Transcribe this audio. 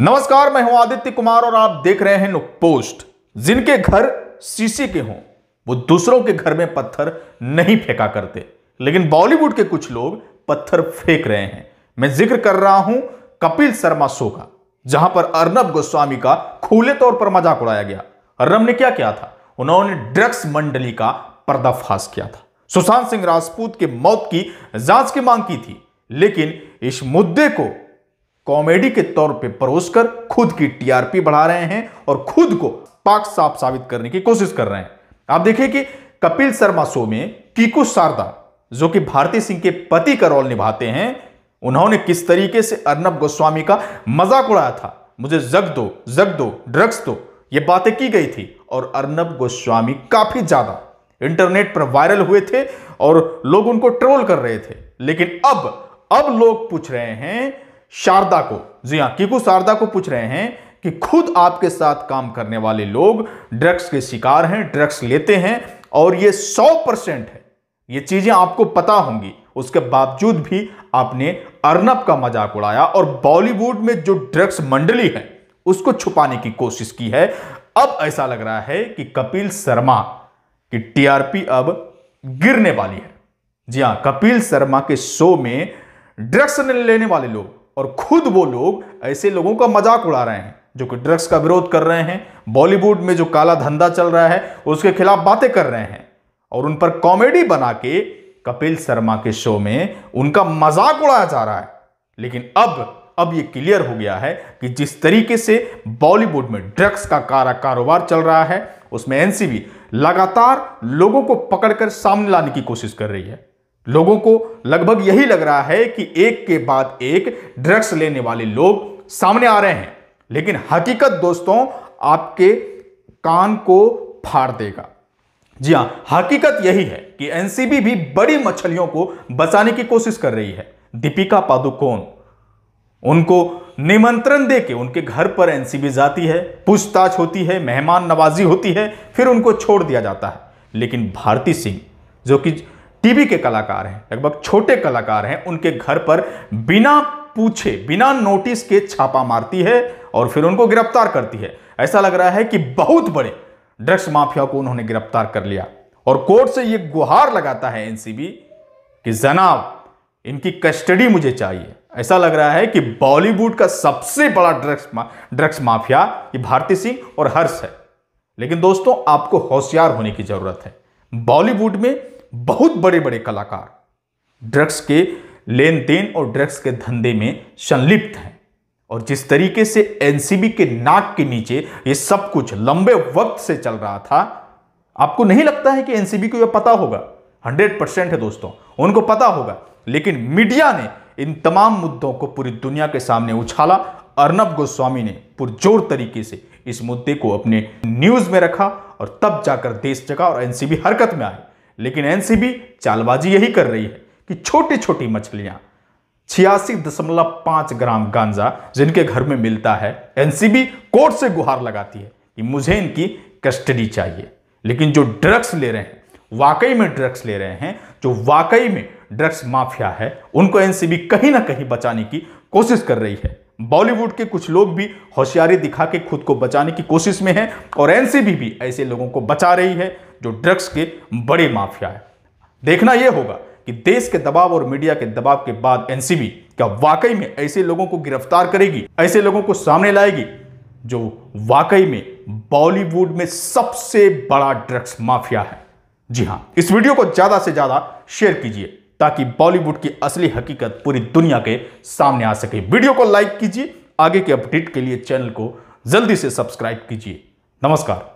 नमस्कार मैं हूं आदित्य कुमार और आप देख रहे हैं नुक पोस्ट जिनके घर सीसी के हों वो दूसरों के घर में पत्थर नहीं फेंका करते लेकिन बॉलीवुड के कुछ लोग पत्थर फेंक रहे हैं मैं जिक्र कर रहा हूं कपिल शर्मा शो का जहां पर अर्नब गोस्वामी का खुले तौर पर मजाक उड़ाया गया अर्नब ने क्या किया था उन्होंने ड्रग्स मंडली का पर्दाफाश किया था सुशांत सिंह राजपूत के मौत की जांच की मांग की थी लेकिन इस मुद्दे को कॉमेडी के तौर पे परोसकर खुद की टीआरपी बढ़ा रहे हैं और खुद को पाक साफ साबित करने की कोशिश कर रहे हैं आप देखिए कि कपिल शर्मा शो में कीकू शारदा जो कि भारती सिंह के पति का रोल निभाते हैं उन्होंने किस तरीके से अर्नब गोस्वामी का मजाक उड़ाया था मुझे जग दो जग दो ड्रग्स दो ये बातें की गई थी और अर्नब गोस्वामी काफी ज्यादा इंटरनेट पर वायरल हुए थे और लोग उनको ट्रोल कर रहे थे लेकिन अब अब लोग पूछ रहे हैं शारदा को जी हाँ कीकू शारदा को पूछ रहे हैं कि खुद आपके साथ काम करने वाले लोग ड्रग्स के शिकार हैं ड्रग्स लेते हैं और ये सौ परसेंट है ये चीजें आपको पता होंगी उसके बावजूद भी आपने अर्नब का मजाक उड़ाया और बॉलीवुड में जो ड्रग्स मंडली है उसको छुपाने की कोशिश की है अब ऐसा लग रहा है कि कपिल शर्मा की टीआरपी अब गिरने वाली है जी हाँ कपिल शर्मा के शो में ड्रग्स लेने वाले लोग और खुद वो लोग ऐसे लोगों का मजाक उड़ा रहे हैं जो कि ड्रग्स का विरोध कर रहे हैं बॉलीवुड में जो काला धंधा चल रहा है उसके खिलाफ बातें कर रहे हैं और उन पर कॉमेडी बना के कपिल शर्मा के शो में उनका मजाक उड़ाया जा रहा है लेकिन अब अब ये क्लियर हो गया है कि जिस तरीके से बॉलीवुड में ड्रग्स का कारा कारोबार चल रहा है उसमें एनसीबी लगातार लोगों को पकड़कर सामने लाने की कोशिश कर रही है लोगों को लगभग यही लग रहा है कि एक के बाद एक ड्रग्स लेने वाले लोग सामने आ रहे हैं लेकिन हकीकत दोस्तों आपके कान को फाड़ देगा जी हां हकीकत यही है कि एनसीबी भी बड़ी मछलियों को बचाने की कोशिश कर रही है दीपिका पादुकोण उनको निमंत्रण देके उनके घर पर एनसीबी जाती है पूछताछ होती है मेहमान नवाजी होती है फिर उनको छोड़ दिया जाता है लेकिन भारती सिंह जो कि टीवी के कलाकार हैं लगभग छोटे कलाकार हैं उनके घर पर बिना पूछे बिना नोटिस के छापा मारती है और फिर उनको गिरफ्तार करती है ऐसा लग रहा है कि बहुत बड़े ड्रग्स माफिया को उन्होंने गिरफ्तार कर लिया और कोर्ट से यह गुहार लगाता है एनसीबी कि जनाब इनकी कस्टडी मुझे चाहिए ऐसा लग रहा है कि बॉलीवुड का सबसे बड़ा ड्रग्स मा, ड्रग्स माफिया ये भारती सिंह और हर्ष है लेकिन दोस्तों आपको होशियार होने की जरूरत है बॉलीवुड में बहुत बड़े बड़े कलाकार ड्रग्स के लेन देन और ड्रग्स के धंधे में संलिप्त हैं और जिस तरीके से एनसीबी के नाक के नीचे ये सब कुछ लंबे वक्त से चल रहा था आपको नहीं लगता है कि एनसीबी को यह पता होगा हंड्रेड परसेंट है दोस्तों उनको पता होगा लेकिन मीडिया ने इन तमाम मुद्दों को पूरी दुनिया के सामने उछाला अर्नब गोस्वामी ने पुरजोर तरीके से इस मुद्दे को अपने न्यूज में रखा और तब जाकर देश जगा और एनसीबी हरकत में आई लेकिन एनसीबी चालबाजी यही कर रही है कि छोटी छोटी मछलियां छियासी दशमलव पांच ग्राम गांजा जिनके घर में मिलता है एनसीबी कोर्ट से गुहार लगाती है कि मुझे इनकी कस्टडी चाहिए लेकिन जो ड्रग्स ले रहे हैं वाकई में ड्रग्स ले रहे हैं जो वाकई में ड्रग्स माफिया है उनको एनसीबी कहीं ना कहीं बचाने की कोशिश कर रही है बॉलीवुड के कुछ लोग भी होशियारी दिखा के खुद को बचाने की कोशिश में हैं और एनसीबी भी ऐसे लोगों को बचा रही है जो ड्रग्स के बड़े माफिया है देखना यह होगा कि देश के दबाव और मीडिया के दबाव के बाद एनसीबी क्या वाकई में ऐसे लोगों को गिरफ्तार करेगी ऐसे लोगों को सामने लाएगी जो वाकई में बॉलीवुड में सबसे बड़ा ड्रग्स माफिया है जी हां इस वीडियो को ज्यादा से ज्यादा शेयर कीजिए ताकि बॉलीवुड की असली हकीकत पूरी दुनिया के सामने आ सके वीडियो को लाइक कीजिए आगे के अपडेट के लिए चैनल को जल्दी से सब्सक्राइब कीजिए नमस्कार